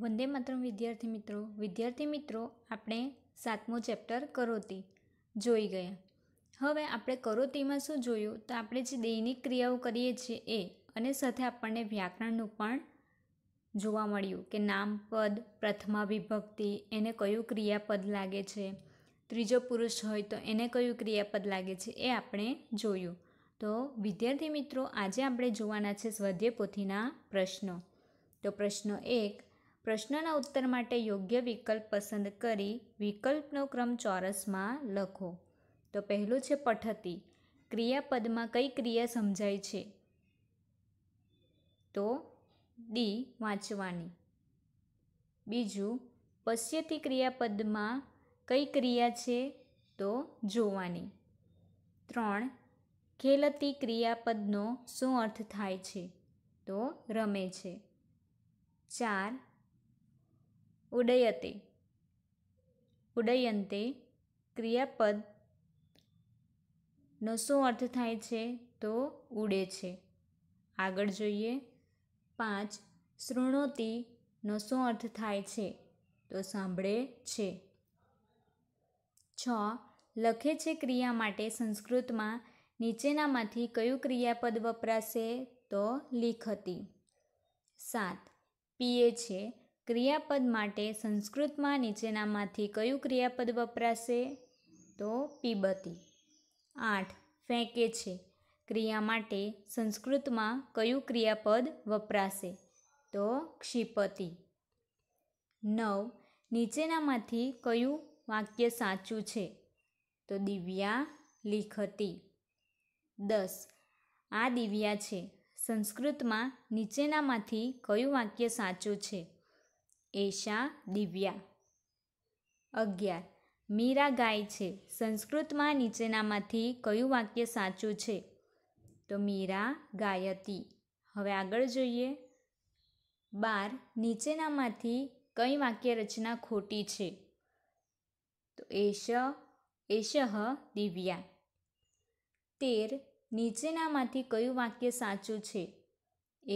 વંદે માત્રમ વિદ્યાર્થી મિત્રો વિદ્યાર્થી મિત્રો આપણે સાતમું ચેપ્ટર કરોતી જોઈ ગયા હવે આપણે કરોતીમાં શું જોયું તો આપણે જે દૈનિક ક્રિયાઓ કરીએ છીએ એ અને સાથે આપણને વ્યાકરણનું પણ જોવા મળ્યું કે નામ પદ પ્રથમા વિભક્તિ એને કયું ક્રિયાપદ લાગે છે ત્રીજો પુરુષ હોય તો એને કયું ક્રિયાપદ લાગે છે એ આપણે જોયું તો વિદ્યાર્થી મિત્રો આજે આપણે જોવાના છે સ્વાધ્યાય પોથીના પ્રશ્નો તો પ્રશ્ન એક પ્રશ્નના ઉત્તર માટે યોગ્ય વિકલ્પ પસંદ કરી વિકલ્પનો ક્રમ ચોરસમાં લખો તો પહેલું છે પઠતી ક્રિયાપદમાં કઈ ક્રિયા સમજાય છે તો ડી વાંચવાની બીજું પશ્યતી ક્રિયાપદમાં કઈ ક્રિયા છે તો જોવાની ત્રણ ખેલતી ક્રિયાપદનો શું અર્થ થાય છે તો રમે છે ચાર ઉડયતે ઉડયન્તે ક્રિયાપદનો શું અર્થ થાય છે તો ઉડે છે આગળ જોઈએ પાંચ શૃણોતિનો શું અર્થ થાય છે તો સાંભળે છે છ લખે છે ક્રિયા માટે સંસ્કૃતમાં નીચેનામાંથી કયું ક્રિયાપદ વપરાશે તો લિખતી સાત પીએ છે ક્રિયાપદ માટે સંસ્કૃતમાં નીચેનામાંથી કયું ક્રિયાપદ વપરાશે તો પીબતી આઠ ફેંકે છે ક્રિયા માટે સંસ્કૃતમાં કયું ક્રિયાપદ વપરાશે તો ક્ષિપતિ નવ નીચેનામાંથી કયું વાક્ય સાચું છે તો દિવ્યા લિખતી દસ આ દિવ્યા છે સંસ્કૃતમાં નીચેનામાંથી કયું વાક્ય સાચું છે એશા દિવ્યા અગિયાર મીરા ગાય છે સંસ્કૃતમાં નીચેનામાંથી કયું વાક્ય સાચું છે તો મીરા ગાયતી હવે આગળ જોઈએ બાર નીચેનામાંથી કઈ વાક્ય રચના ખોટી છે તો એશ એશહ દિવ્યા તેર નીચેનામાંથી કયું વાક્ય સાચું છે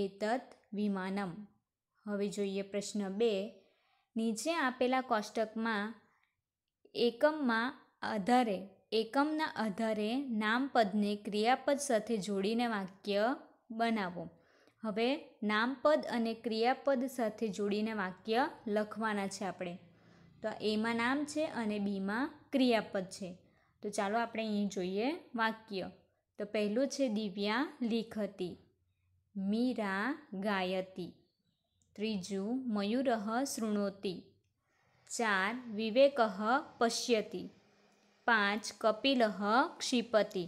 એતત વિમાનમ હવે જોઈએ પ્રશ્ન બે નીચે આપેલા કોષ્ટકમાં એકમમાં આધારે એકમના આધારે નામપદને ક્રિયાપદ સાથે જોડીને વાક્ય બનાવો હવે નામપદ અને ક્રિયાપદ સાથે જોડીને વાક્ય લખવાના છે આપણે તો એમાં નામ છે અને બીમાં ક્રિયાપદ છે તો ચાલો આપણે અહીં જોઈએ વાક્ય તો પહેલું છે દિવ્યા લીખતી મીરા ગાયતી ત્રીજું મયુરઃ શૃણોતિ ચાર વિવેક પશ્યતિ પાંચ કપિલ ક્ષિપતિ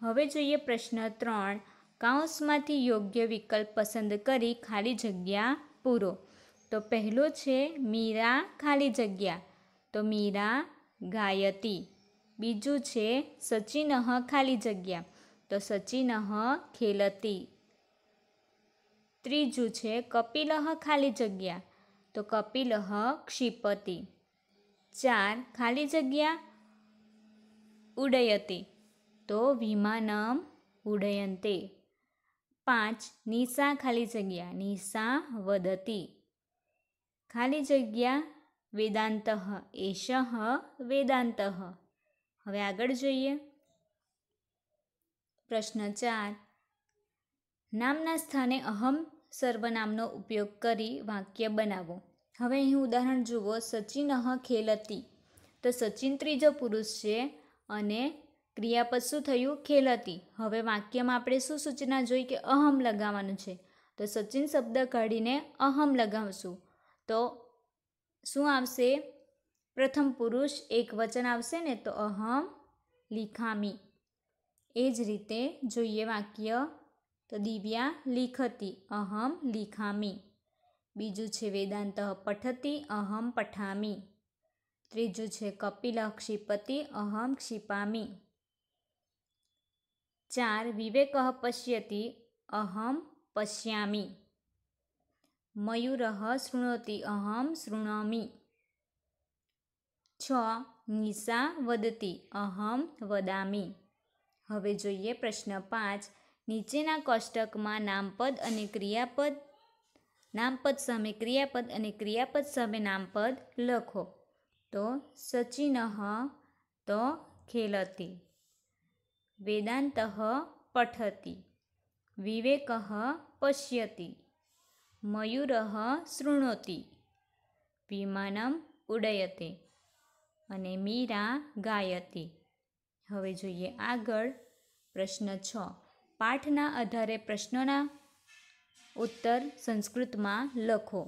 હવે જોઈએ પ્રશ્ન ત્રણ કાઉન્સમાંથી યોગ્ય વિકલ્પ પસંદ કરી ખાલી જગ્યા પૂરો તો પહેલો છે મીરા ખાલી જગ્યા તો મીરા ગાયતી બીજું છે સચિનહ ખાલી જગ્યા તો સચિન ખેલતી ત્રીજું છે કપિલહ ખાલી જગ્યા તો કપિલહ ક્ષિપતિ ચાર ખાલી જગ્યા ઉડયતી તો વિમાનમ ઉડયંતે પાંચ નિશા ખાલી જગ્યા નિશા વદતી ખાલી જગ્યા વેદાંત એશ વેદાંત હવે આગળ જોઈએ પ્રશ્ન ચાર નામના સ્થાને અહમ સર્વનામનો ઉપયોગ કરી વાક્ય બનાવો હવે અહીં ઉદાહરણ જુઓ સચિન સચિનહ ખેલતી તો સચિન ત્રીજો પુરુષ છે અને ક્રિયાપદ શું થયું ખેલતી હવે વાક્યમાં આપણે શું સૂચના જોઈ કે અહમ લગાવવાનું છે તો સચિન શબ્દ કાઢીને અહમ લગાવશું તો શું આવશે પ્રથમ પુરુષ એક વચન આવશે ને તો અહમ લિખામી એ જ રીતે જોઈએ વાક્ય તો દિવ્યા લિખતી અહમ લિખામી બીજું છે વેદાંત પઠતી અહમ પઠામી ત્રીજું છે કપિલ ક્ષિપતિ અહમ ક્ષિપામી ચાર વિવેક પશ્યતિ અહમ પશ્યામી મયુર શૃણોતિ અહમ શૃણોમી છ નિશા વદતી અહમ વદામી હવે જોઈએ પ્રશ્ન પાંચ નીચેના કોષ્ટકમાં નામપદ અને ક્રિયાપદ નામપદ સામે ક્રિયાપદ અને ક્રિયાપદ સામે નામપદ લખો તો સચિન તો ખેલતી વેદાંત પઠતી વિવેક પશ્યતી મયુર શૃણોતી વિમાનમ ઉડયતે અને મીરા ગાયતી હવે જોઈએ આગળ પ્રશ્ન છ પાઠના આધારે પ્રશ્નોના ઉત્તર સંસ્કૃતમાં લખો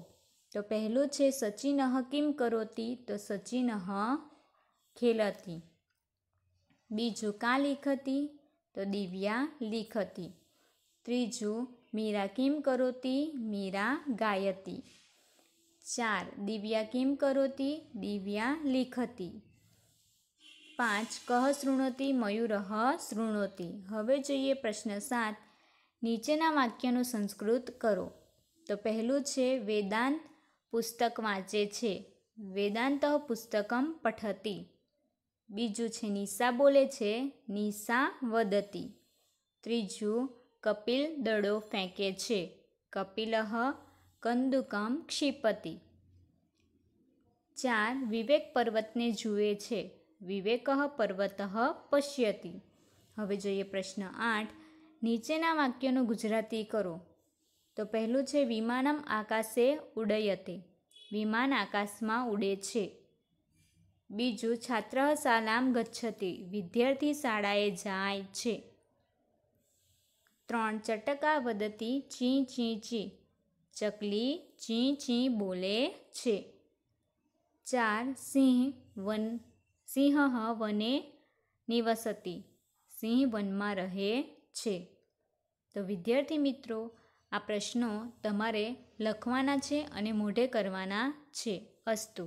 તો પહેલું છે સચિન કિમ કરોતી તો સચિન ખેલતી બીજું કાં લિખતી તો દિવ્યા લિખતી ત્રીજું મીરા કિમ કરોતી મીરા ગાયતી ચાર દિવ્યા કિમ કરોતી દિવ્યા લિખતી પાંચ કહ શૃણોતી મયુરહ શૃણોતી હવે જોઈએ પ્રશ્ન સાત નીચેના વાક્યનું સંસ્કૃત કરો તો પહેલું છે વેદાંત પુસ્તક વાંચે છે વેદાંત પુસ્તકમ પઠતી બીજું છે નિશા બોલે છે નિશા વદતી ત્રીજું કપિલ દડો ફેંકે છે કપિલહ કંદુકમ ક્ષિપતિ ચાર વિવેક પર્વતને જુએ છે વિવેક પર્વત પશ્યતી હવે જોઈએ પ્રશ્ન આઠ નીચેના વાક્યનું ગુજરાતી કરો તો પહેલું છે વિમાનમ આકાશે ઉડયતે વિમાન આકાશમાં ઉડે છે બીજું છાત્ર સાલામ ગચ્છતી વિદ્યાર્થી શાળાએ જાય છે ત્રણ ચટકા વદતી ચી ચી ચી ચકલી ચી ચી બોલે છે ચાર સિંહ વન સિંહ હ વને નિવસતી સિંહ વનમાં રહે છે તો વિદ્યાર્થી મિત્રો આ પ્રશ્નો તમારે લખવાના છે અને મોઢે કરવાના છે અસ્તુ